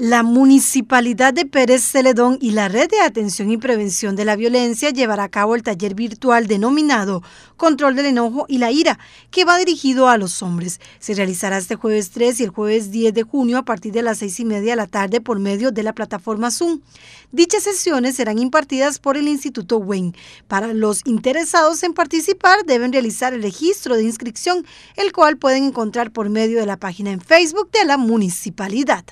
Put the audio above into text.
La Municipalidad de Pérez Celedón y la Red de Atención y Prevención de la Violencia llevará a cabo el taller virtual denominado Control del Enojo y la Ira, que va dirigido a los hombres. Se realizará este jueves 3 y el jueves 10 de junio a partir de las 6 y media de la tarde por medio de la plataforma Zoom. Dichas sesiones serán impartidas por el Instituto WEN. Para los interesados en participar deben realizar el registro de inscripción, el cual pueden encontrar por medio de la página en Facebook de la Municipalidad.